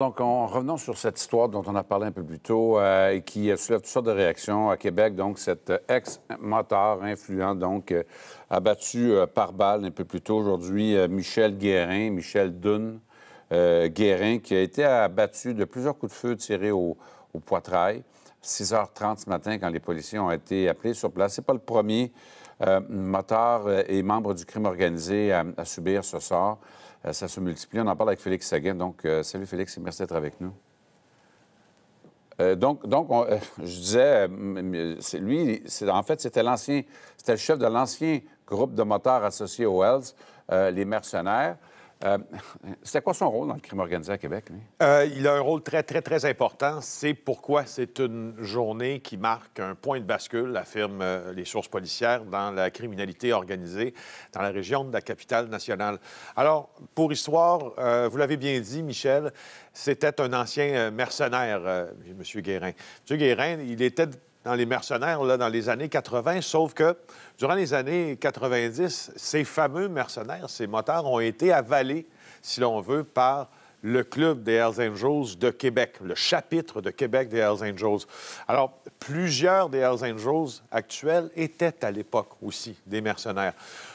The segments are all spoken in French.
Donc, en revenant sur cette histoire dont on a parlé un peu plus tôt euh, et qui euh, soulève toutes sortes de réactions à Québec, donc cet ex-moteur influent, donc euh, abattu par balle un peu plus tôt aujourd'hui, Michel Guérin, Michel Dunn Guérin, qui a été abattu de plusieurs coups de feu tirés au, poitrail. 6h30 ce matin, quand les policiers ont été appelés sur place. C'est pas le premier moteur et membre du crime organisé à subir ce sort. Euh, ça se multiplie. On en parle avec Félix Seguin. Donc, euh, salut Félix et merci d'être avec nous. Euh, donc, je disais, lui, en fait, c'était l'ancien, c'était le chef de l'ancien groupe de moteurs associé aux Wells, les mercenaires. C'est euh, C'était quoi son rôle dans le crime organisé à Québec? Lui? Euh, il a un rôle très, très, très important. C'est pourquoi c'est une journée qui marque un point de bascule, affirment euh, les sources policières, dans la criminalité organisée dans la région de la capitale nationale. Alors, pour histoire, vous l'avez bien dit, Michel, c'était un ancien mercenaire, M. Guérin. M. Guérin, il était dans les mercenaires là, dans les années 80, sauf que durant les années 90, ces fameux mercenaires, ces motards ont été avalés, si l'on veut, par le club des Hells Angels de Québec, le chapitre de Québec des Hells Angels. Alors, plusieurs des Hells Angels actuels étaient à l'époque aussi des mercenaires.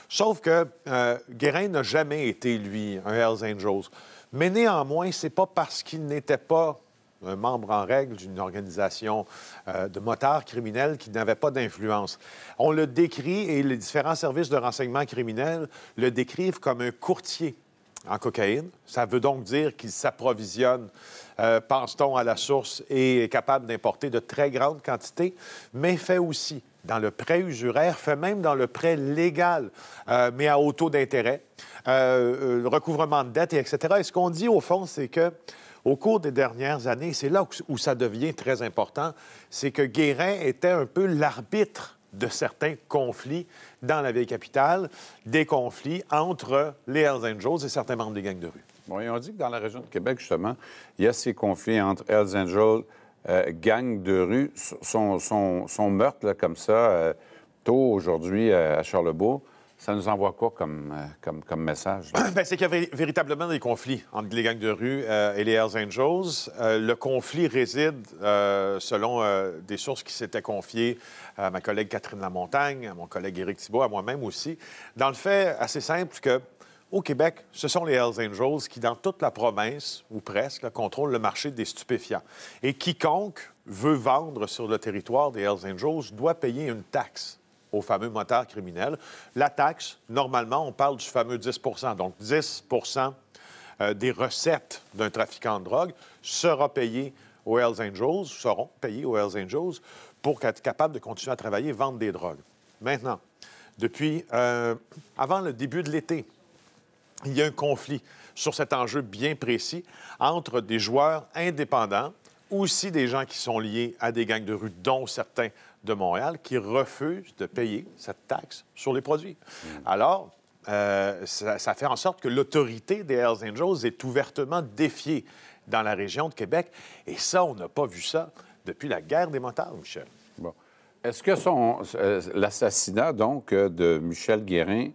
Sauf que euh, Guérin n'a jamais été, lui, un Hells Angels. Mais néanmoins, c'est pas parce qu'il n'était pas un membre en règle d'une organisation euh, de motards criminels qui n'avait pas d'influence. On le décrit, et les différents services de renseignement criminels le décrivent comme un courtier en cocaïne. Ça veut donc dire qu'il s'approvisionne, euh, pense-t-on, à la source et est capable d'importer de très grandes quantités, mais fait aussi dans le prêt usuraire, fait même dans le prêt légal, euh, mais à haut taux d'intérêt, recouvrement de dettes, etc. Et ce qu'on dit, au fond, c'est que au cours des dernières années, c'est là où ça devient très important, c'est que Guérin était un peu l'arbitre de certains conflits dans la vieille capitale, des conflits entre les Hells Angels et certains membres des gangs de rue. on dit que dans la région de Québec, justement, il y a ces conflits entre Hells Angels, euh, gangs de rue, sont son, comme ça, euh, tôt aujourd'hui euh, à Charlebourg. Ça nous envoie quoi comme, euh, message? Ben, c'est qu'il y a véritablement des conflits entre les gangs de rue euh, et les Hells Angels. Euh, le conflit réside, selon des sources qui s'étaient confiées à ma collègue Catherine Lamontagne, à mon collègue Éric Thibault, à moi-même aussi, dans le fait assez simple que au Québec, ce sont les Hells Angels qui, dans toute la province, ou presque, contrôlent le marché des stupéfiants. Et quiconque veut vendre sur le territoire des Hells Angels doit payer une taxe au fameux moteur criminel, La taxe, normalement, on parle du fameux 10 Donc, 10 euh, des recettes d'un trafiquant de drogue sera payé aux Hells Angels, seront payés aux Hells Angels pour être capable de continuer à travailler et vendre des drogues. Maintenant, depuis euh, avant le début de l'été, il y a un conflit sur cet enjeu bien précis entre des joueurs indépendants aussi des gens qui sont liés à des gangs de rue, dont certains de Montréal, qui refusent de payer cette taxe sur les produits. Hmm. Alors, euh, ça, fait en sorte que l'autorité des Hells Angels est ouvertement défiée dans la région de Québec. Et ça, on n'a pas vu ça depuis la guerre des motards, Michel. Bon. Est-ce que euh, l'assassinat, donc, euh, de Michel Guérin,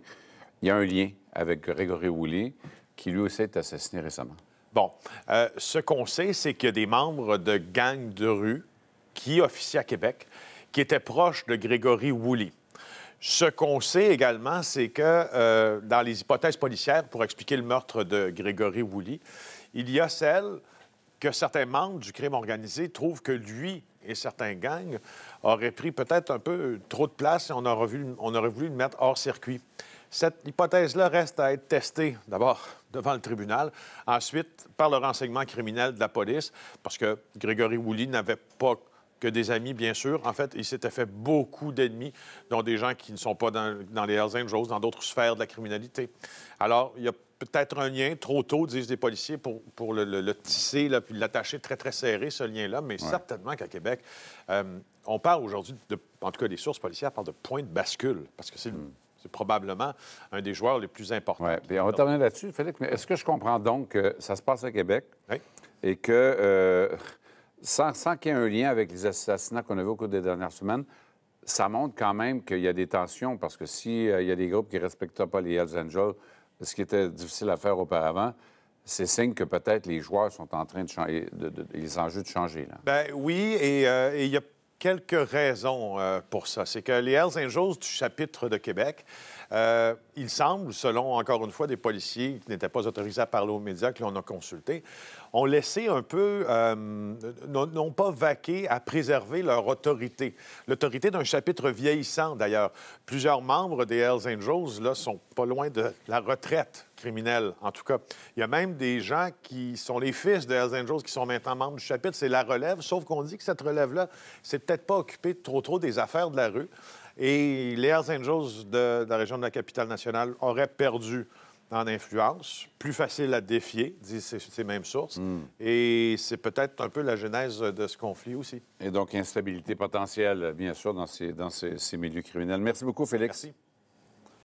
il y a un lien avec Grégory Woolley, qui lui aussi a assassiné récemment? Bon, euh, ce qu'on sait, c'est qu'il y a des membres de gangs de rue qui officient à Québec, qui étaient proches de Grégory Woolley. Ce qu'on sait également, c'est que euh, dans les hypothèses policières pour expliquer le meurtre de Grégory Woolley, il y a celle que certains membres du crime organisé trouvent que lui et certains gangs auraient pris peut-être un peu trop de place et on on aurait voulu le mettre hors circuit. Cette hypothèse-là reste à être testée d'abord devant le tribunal. Ensuite, par le renseignement criminel de la police, parce que Grégory Woolley n'avait pas que des amis, bien sûr. En fait, il s'était fait beaucoup d'ennemis, dont des gens qui ne sont pas dans, les Hells Angels, dans d'autres sphères de la criminalité. Alors, il y a peut-être un lien trop tôt, disent les policiers, pour, pour le, tisser, là, puis l'attacher très, très serré, ce lien-là. Mais certainement qu'à Québec, euh, on parle aujourd'hui, en tout cas, les sources policières parlent de point de bascule, parce que c'est hmm. C'est probablement un des joueurs les plus importants. Ouais. on va terminer là-dessus, Félix. Mais est-ce que je comprends donc que ça se passe à Québec et que, euh, sans, qu'il y ait un lien avec les assassinats qu'on a vus au cours des dernières semaines, ça montre quand même qu'il y a des tensions parce que s'il euh, y a des groupes qui ne respectent pas les Hells Angels, ce qui était difficile à faire auparavant, c'est signe que peut-être les joueurs sont en train de changer, de, les enjeux de changer. Là. Bien, oui, euh, et il y a quelques raisons euh, pour ça. C'est que les Hells Angels du chapitre de Québec euh, il semble, selon encore une fois des policiers qui n'étaient pas autorisés à parler aux médias, que l'on a consulté, ont laissé un peu, euh, n'ont pas vaqué à préserver leur autorité. L'autorité d'un chapitre vieillissant, d'ailleurs. Plusieurs membres des Hells Angels là, sont pas loin de la retraite criminelle, en tout cas. Il y a même des gens qui sont les fils des Hells Angels qui sont maintenant membres du chapitre. C'est la relève, sauf qu'on dit que cette relève-là, c'est peut-être pas occupé trop trop des affaires de la rue. Et les Hells Angels de, la région de la capitale nationale auraient perdu en influence, plus facile à défier, disent ces, mêmes sources. Hmm. Et c'est peut-être un peu la genèse de ce conflit aussi. Et donc, instabilité potentielle, bien sûr, dans ces, dans ces milieux criminels. Merci beaucoup, Félix. Merci.